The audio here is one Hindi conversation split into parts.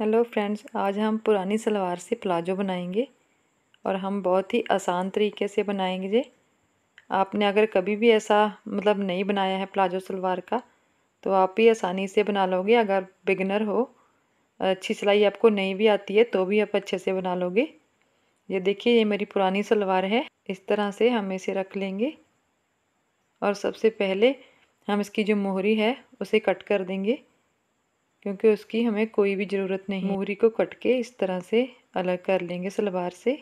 हेलो फ्रेंड्स आज हम पुरानी सलवार से प्लाजो बनाएंगे और हम बहुत ही आसान तरीके से बनाएंगे ये आपने अगर कभी भी ऐसा मतलब नहीं बनाया है प्लाजो सलवार का तो आप भी आसानी से बना लोगे अगर बिगनर हो अच्छी सिलाई आपको नहीं भी आती है तो भी आप अच्छे से बना लोगे ये देखिए ये मेरी पुरानी सलवार है इस तरह से हम इसे रख लेंगे और सबसे पहले हम इसकी जो मोहरी है उसे कट कर देंगे क्योंकि उसकी हमें कोई भी ज़रूरत नहीं मोहरी को कट के इस तरह से अलग कर लेंगे सलवार से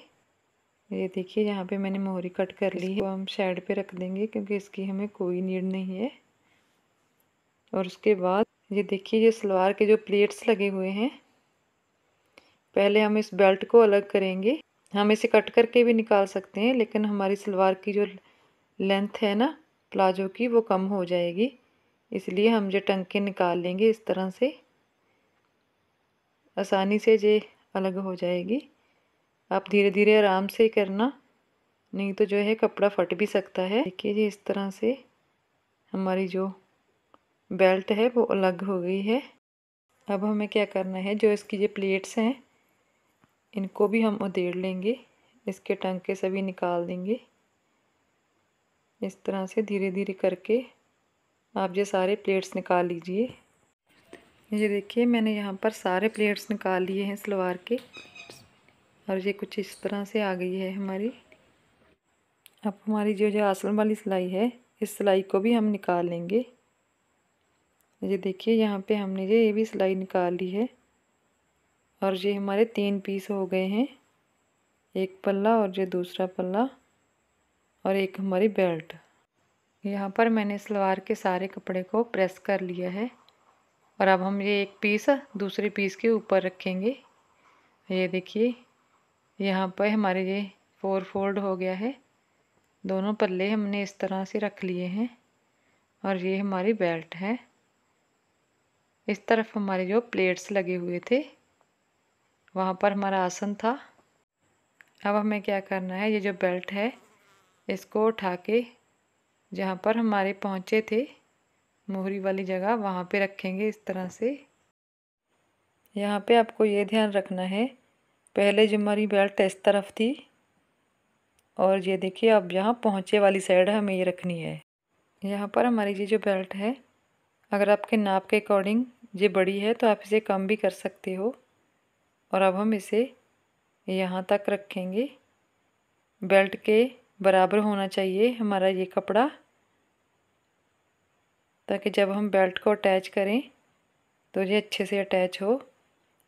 ये देखिए यहाँ पे मैंने मोहरी कट कर ली है हम साइड पे रख देंगे क्योंकि इसकी हमें कोई नीड नहीं है और उसके बाद ये देखिए ये सलवार के जो प्लेट्स लगे हुए हैं पहले हम इस बेल्ट को अलग करेंगे हम इसे कट करके भी निकाल सकते हैं लेकिन हमारी सलवार की जो लेंथ है ना प्लाजो की वो कम हो जाएगी इसलिए हम जो टंके निकाल लेंगे इस तरह से आसानी से ये अलग हो जाएगी आप धीरे धीरे आराम से करना नहीं तो जो है कपड़ा फट भी सकता है देखिए जी इस तरह से हमारी जो बेल्ट है वो अलग हो गई है अब हमें क्या करना है जो इसकी ये प्लेट्स हैं इनको भी हम उधेड़ लेंगे इसके टंके सभी निकाल देंगे इस तरह से धीरे धीरे करके आप ये सारे प्लेट्स निकाल लीजिए ये देखिए मैंने यहाँ पर सारे प्लेट्स निकाल लिए हैं सलवार के और ये कुछ इस तरह से आ गई है हमारी अब हमारी जो जो आसन वाली सिलाई है इस सिलाई को भी हम निकाल लेंगे ये देखिए यहाँ पे हमने ये ये भी सिलाई निकाल ली है और ये हमारे तीन पीस हो गए हैं एक पल्ला और ये दूसरा पल्ला और एक हमारी बेल्ट यहाँ पर मैंने सलवार के सारे कपड़े को प्रेस कर लिया है और अब हम ये एक पीस दूसरे पीस के ऊपर रखेंगे ये देखिए यहाँ पर हमारे ये फोर फोल्ड हो गया है दोनों पल्ले हमने इस तरह से रख लिए हैं और ये हमारी बेल्ट है इस तरफ हमारे जो प्लेट्स लगे हुए थे वहाँ पर हमारा आसन था अब हमें क्या करना है ये जो बेल्ट है इसको उठा के जहाँ पर हमारे पहुँचे थे मोहरी वाली जगह वहाँ पे रखेंगे इस तरह से यहाँ पे आपको ये ध्यान रखना है पहले जो हमारी बेल्ट इस तरफ थी और ये देखिए अब यहाँ पहुँचे वाली साइड हमें ये रखनी है यहाँ पर हमारी ये जो बेल्ट है अगर आपके नाप के अकॉर्डिंग ये बड़ी है तो आप इसे कम भी कर सकते हो और अब हम इसे यहाँ तक रखेंगे बेल्ट के बराबर होना चाहिए हमारा ये कपड़ा ताकि जब हम बेल्ट को अटैच करें तो ये अच्छे से अटैच हो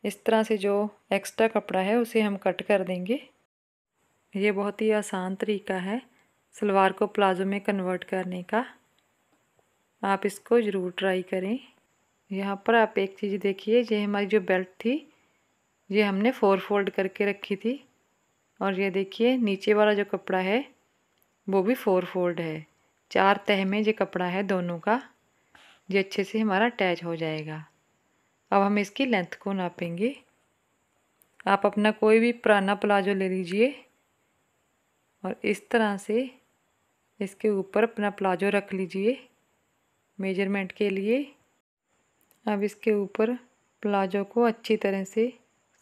इस तरह से जो एक्स्ट्रा कपड़ा है उसे हम कट कर देंगे ये बहुत ही आसान तरीका है सलवार को प्लाज़ो में कन्वर्ट करने का आप इसको ज़रूर ट्राई करें यहाँ पर आप एक चीज़ देखिए ये हमारी जो बेल्ट थी ये हमने फोर फोल्ड करके रखी थी और ये देखिए नीचे वाला जो कपड़ा है वो भी फोर फोल्ड है चार तह में ये कपड़ा है दोनों का ये अच्छे से हमारा अटैच हो जाएगा अब हम इसकी लेंथ को नापेंगे आप अपना कोई भी पुराना प्लाजो ले लीजिए और इस तरह से इसके ऊपर अपना प्लाजो रख लीजिए मेजरमेंट के लिए अब इसके ऊपर प्लाजो को अच्छी तरह से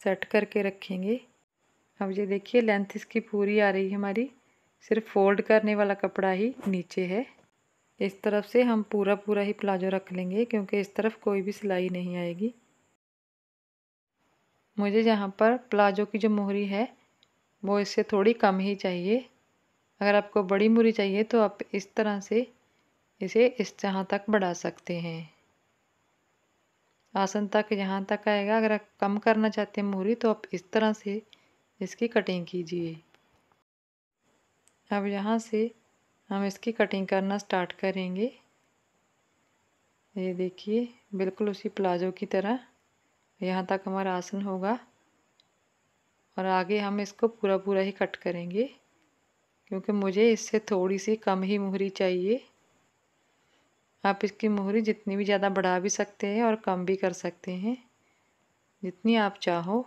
सेट करके रखेंगे अब ये देखिए लेंथ इसकी पूरी आ रही है हमारी सिर्फ फोल्ड करने वाला कपड़ा ही नीचे है इस तरफ से हम पूरा पूरा ही प्लाजो रख लेंगे क्योंकि इस तरफ कोई भी सिलाई नहीं आएगी मुझे यहाँ पर प्लाजो की जो मोहरी है वो इससे थोड़ी कम ही चाहिए अगर आपको बड़ी मोहरी चाहिए तो आप इस तरह से इसे इस जहाँ तक बढ़ा सकते हैं आसन तक यहाँ तक आएगा अगर आप कम करना चाहते हैं मोहरी तो आप इस तरह से इसकी कटिंग कीजिए अब यहाँ से हम इसकी कटिंग करना स्टार्ट करेंगे ये देखिए बिल्कुल उसी प्लाजो की तरह यहाँ तक हमारा आसन होगा और आगे हम इसको पूरा पूरा ही कट करेंगे क्योंकि मुझे इससे थोड़ी सी कम ही मोहरी चाहिए आप इसकी मोहरी जितनी भी ज़्यादा बढ़ा भी सकते हैं और कम भी कर सकते हैं जितनी आप चाहो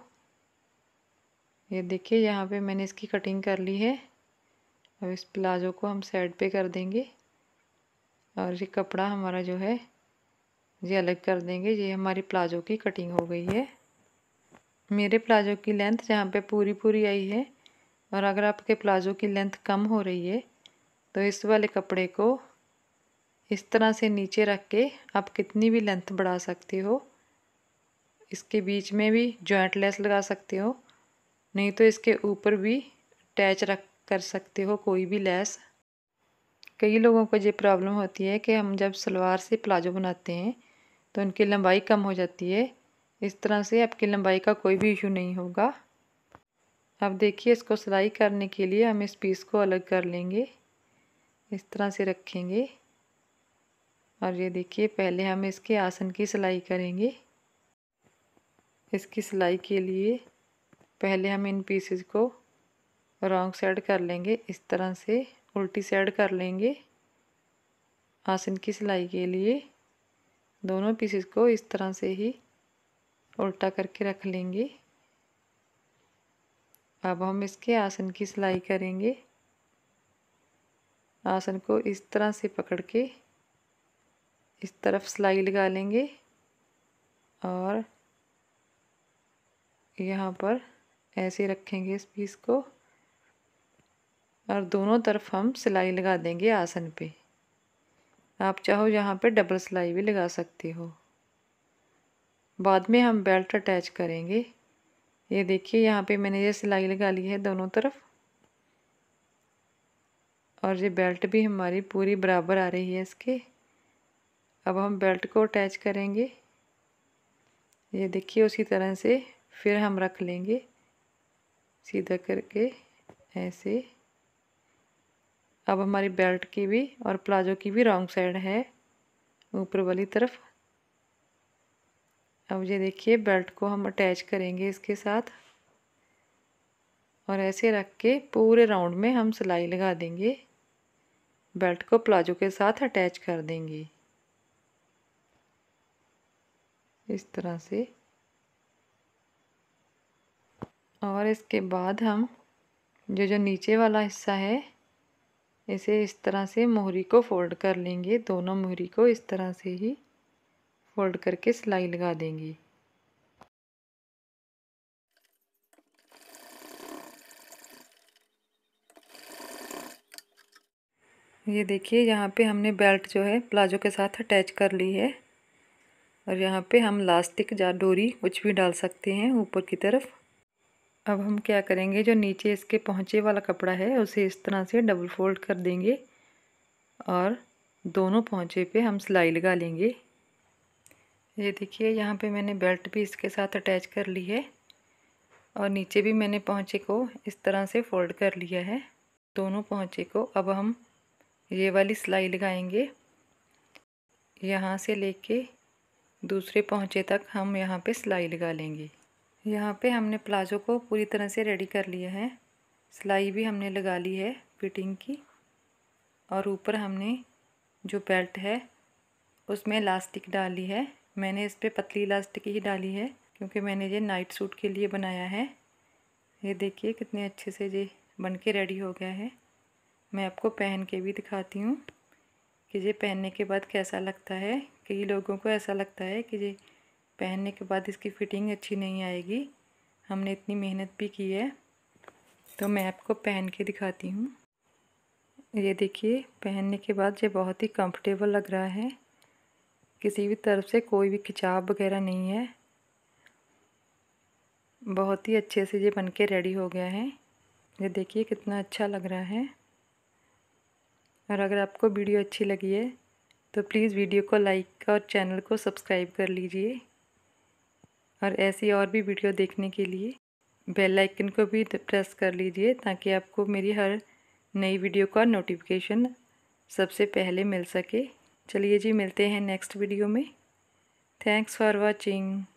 ये देखिए यहाँ पे मैंने इसकी कटिंग कर ली है अब इस प्लाज़ो को हम साइड पे कर देंगे और ये कपड़ा हमारा जो है ये अलग कर देंगे ये हमारी प्लाज़ो की कटिंग हो गई है मेरे प्लाज़ो की लेंथ जहाँ पे पूरी पूरी आई है और अगर आपके प्लाज़ो की लेंथ कम हो रही है तो इस वाले कपड़े को इस तरह से नीचे रख के आप कितनी भी लेंथ बढ़ा सकते हो इसके बीच में भी जॉइंट लेस लगा सकते हो नहीं तो इसके ऊपर भी अटैच रख कर सकते हो कोई भी लेस कई लोगों को ये प्रॉब्लम होती है कि हम जब सलवार से प्लाजो बनाते हैं तो उनकी लंबाई कम हो जाती है इस तरह से आपकी लंबाई का कोई भी इशू नहीं होगा अब देखिए इसको सिलाई करने के लिए हम इस पीस को अलग कर लेंगे इस तरह से रखेंगे और ये देखिए पहले हम इसके आसन की सिलाई करेंगे इसकी सिलाई के लिए पहले हम इन पीसेस को रॉन्ग साइड कर लेंगे इस तरह से उल्टी साइड कर लेंगे आसन की सिलाई के लिए दोनों पीसेस को इस तरह से ही उल्टा करके रख लेंगे अब हम इसके आसन की सिलाई करेंगे आसन को इस तरह से पकड़ के इस तरफ सिलाई लगा लेंगे और यहाँ पर ऐसे रखेंगे इस पीस को और दोनों तरफ हम सिलाई लगा देंगे आसन पे आप चाहो यहाँ पे डबल सिलाई भी लगा सकते हो बाद में हम बेल्ट अटैच करेंगे ये देखिए यहाँ पे मैंने ये सिलाई लगा ली है दोनों तरफ और ये बेल्ट भी हमारी पूरी बराबर आ रही है इसके अब हम बेल्ट को अटैच करेंगे ये देखिए उसी तरह से फिर हम रख लेंगे सीधा करके ऐसे अब हमारी बेल्ट की भी और प्लाजो की भी रॉन्ग साइड है ऊपर वाली तरफ अब ये देखिए बेल्ट को हम अटैच करेंगे इसके साथ और ऐसे रख के पूरे राउंड में हम सिलाई लगा देंगे बेल्ट को प्लाजो के साथ अटैच कर देंगे इस तरह से और इसके बाद हम जो जो नीचे वाला हिस्सा है ऐसे इस तरह से मोहरी को फोल्ड कर लेंगे दोनों मोहरी को इस तरह से ही फोल्ड करके सिलाई लगा देंगे ये देखिए यहाँ पे हमने बेल्ट जो है प्लाजो के साथ अटैच कर ली है और यहाँ पे हम लास्टिक या डोरी कुछ भी डाल सकते हैं ऊपर की तरफ अब हम क्या करेंगे जो नीचे इसके पहुँचे वाला कपड़ा है उसे इस तरह से डबल फोल्ड कर देंगे और दोनों पहुँचे पे हम सिलाई लगा लेंगे ये देखिए यहाँ पे मैंने बेल्ट भी इसके साथ अटैच कर ली है और नीचे भी मैंने पहुँचे को इस तरह से फोल्ड कर लिया है दोनों पहुँचे को अब हम ये वाली सिलाई लगाएंगे यहाँ से लेके दूसरे पहुँचे तक हम यहाँ पे सिलाई लगा लेंगे यहाँ पे हमने प्लाजो को पूरी तरह से रेडी कर लिया है सिलाई भी हमने लगा ली है फिटिंग की और ऊपर हमने जो बेल्ट है उसमें इलास्टिक डाली है मैंने इस पर पतली इलास्टिक ही डाली है क्योंकि मैंने ये नाइट सूट के लिए बनाया है ये देखिए कितने अच्छे से ये बन के रेडी हो गया है मैं आपको पहन के भी दिखाती हूँ कि ये पहनने के बाद कैसा लगता है कई लोगों को ऐसा लगता है कि ये पहनने के बाद इसकी फ़िटिंग अच्छी नहीं आएगी हमने इतनी मेहनत भी की है तो मैं आपको पहन के दिखाती हूँ ये देखिए पहनने के बाद ये बहुत ही कंफर्टेबल लग रहा है किसी भी तरफ से कोई भी खिंचाव वगैरह नहीं है बहुत ही अच्छे से ये बन के रेडी हो गया है ये देखिए कितना अच्छा लग रहा है और अगर आपको वीडियो अच्छी लगी है तो प्लीज़ वीडियो को लाइक और चैनल को सब्सक्राइब कर लीजिए और ऐसी और भी वीडियो देखने के लिए बेल आइकन को भी प्रेस कर लीजिए ताकि आपको मेरी हर नई वीडियो का नोटिफिकेशन सबसे पहले मिल सके चलिए जी मिलते हैं नेक्स्ट वीडियो में थैंक्स फॉर वॉचिंग